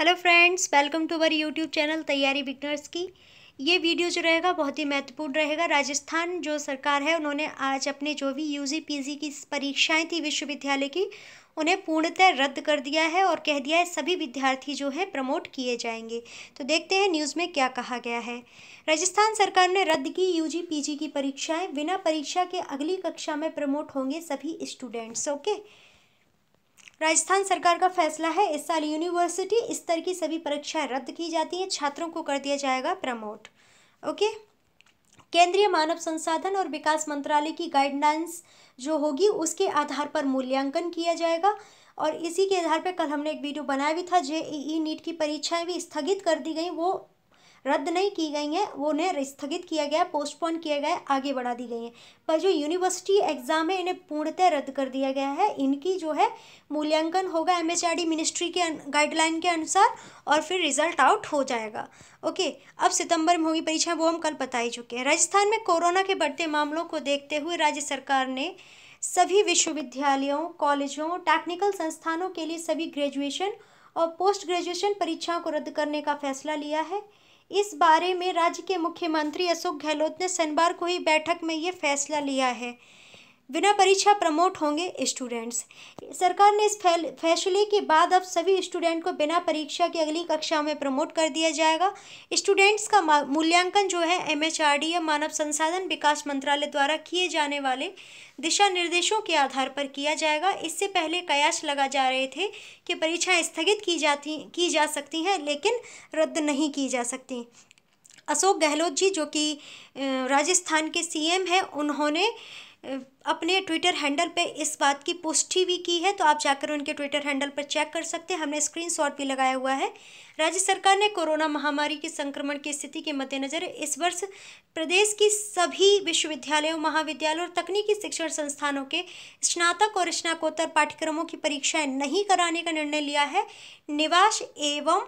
Hello friends welcome to our YouTube channel Taiyari beginners की ये video जो रहेगा बहुत ही महत्वपूर्ण रहेगा राजस्थान जो सरकार है उन्होंने आज अपने जो भी यूजी पीजी की परीक्षाएं थी विश्वविद्यालय की उन्हें पूर्णतः रद्द कर दिया है और कह दिया है सभी विद्यार्थी जो है प्रमोट किए जाएंगे तो देखते हैं न्यूज़ में क्या कहा गया है राजस्थान सरकार ने रद्द की यूजी पीजी की परीक्षाएं बिना परीक्षा के अगली कक्षा में प्रमोट होंगे सभी स्टूडेंट्स ओके okay? राजस्थान सरकार का फैसला है इस साल यूनिवर्सिटी स्तर की सभी परीक्षाएं रद्द की जाती हैं छात्रों को कर दिया जाएगा प्रमोट ओके केंद्रीय मानव संसाधन और विकास मंत्रालय की गाइडलाइंस जो होगी उसके आधार पर मूल्यांकन किया जाएगा और इसी के आधार पर कल हमने एक वीडियो बनाया भी था जे ई नीट की परीक्षाएं भी स्थगित कर दी गई वो रद्द नहीं की गई हैं वो उन्हें स्थगित किया गया है पोस्टपोन किया गया है आगे बढ़ा दी गई हैं पर जो यूनिवर्सिटी एग्ज़ाम है इन्हें पूर्णतः रद्द कर दिया गया है इनकी जो है मूल्यांकन होगा एम मिनिस्ट्री के गाइडलाइन के अनुसार और फिर रिजल्ट आउट हो जाएगा ओके अब सितंबर में होगी परीक्षा वो हम कल बता ही चुके हैं राजस्थान में कोरोना के बढ़ते मामलों को देखते हुए राज्य सरकार ने सभी विश्वविद्यालयों कॉलेजों टेक्निकल संस्थानों के लिए सभी ग्रेजुएशन और पोस्ट ग्रेजुएशन परीक्षाओं को रद्द करने का फैसला लिया है इस बारे में राज्य के मुख्यमंत्री अशोक गहलोत ने शनिवार को ही बैठक में ये फैसला लिया है बिना परीक्षा प्रमोट होंगे स्टूडेंट्स सरकार ने इस फैसले के बाद अब सभी स्टूडेंट को बिना परीक्षा के अगली कक्षा में प्रमोट कर दिया जाएगा स्टूडेंट्स का मूल्यांकन जो है एम एच आर डी या मानव संसाधन विकास मंत्रालय द्वारा किए जाने वाले दिशा निर्देशों के आधार पर किया जाएगा इससे पहले कयास लगा जा रहे थे कि परीक्षाएँ स्थगित की जाती की जा सकती हैं लेकिन रद्द नहीं की जा सकती अशोक गहलोत जी जो कि राजस्थान के सीएम हैं उन्होंने अपने ट्विटर हैंडल पे इस बात की पुष्टि भी की है तो आप जाकर उनके ट्विटर हैंडल पर चेक कर सकते हैं हमने स्क्रीनशॉट भी लगाया हुआ है राज्य सरकार ने कोरोना महामारी के संक्रमण की स्थिति के मद्देनज़र इस वर्ष प्रदेश की सभी विश्वविद्यालयों महाविद्यालयों और तकनीकी शिक्षण संस्थानों के स्नातक और स्नाकोत्तर पाठ्यक्रमों की परीक्षाएँ नहीं कराने का निर्णय लिया है निवास एवं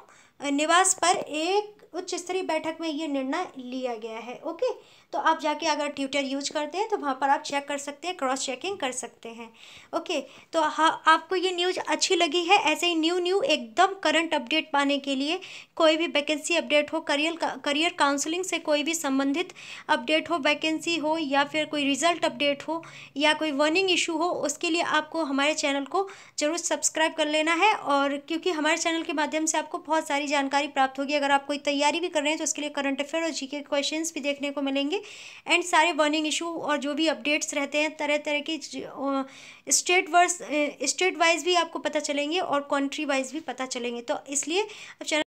निवास पर एक उच्च स्तरीय बैठक में ये निर्णय लिया गया है ओके तो आप जाके अगर ट्विटर यूज करते हैं तो वहाँ पर आप चेक कर सकते हैं क्रॉस चेकिंग कर सकते हैं ओके तो हाँ आपको ये न्यूज़ अच्छी लगी है ऐसे ही न्यू न्यू एकदम करंट अपडेट पाने के लिए कोई भी वैकेंसी अपडेट हो करियर करियर काउंसलिंग से कोई भी संबंधित अपडेट हो वैकेंसी हो या फिर कोई रिजल्ट अपडेट हो या कोई वर्निंग इशू हो उसके लिए आपको हमारे चैनल को ज़रूर सब्सक्राइब कर लेना है और क्योंकि हमारे चैनल के माध्यम से आपको बहुत सारी जानकारी प्राप्त होगी अगर आप कोई तैयारी भी कर रहे हैं तो उसके लिए करंट अफेयर और जीके क्वेश्चंस भी देखने को मिलेंगे एंड सारे वर्निंग इशू और जो भी अपडेट्स रहते हैं तरह तरह के स्टेट वर्स स्टेट वाइज भी आपको पता चलेंगे और कंट्री वाइज भी पता चलेंगे तो इसलिए अब चैनल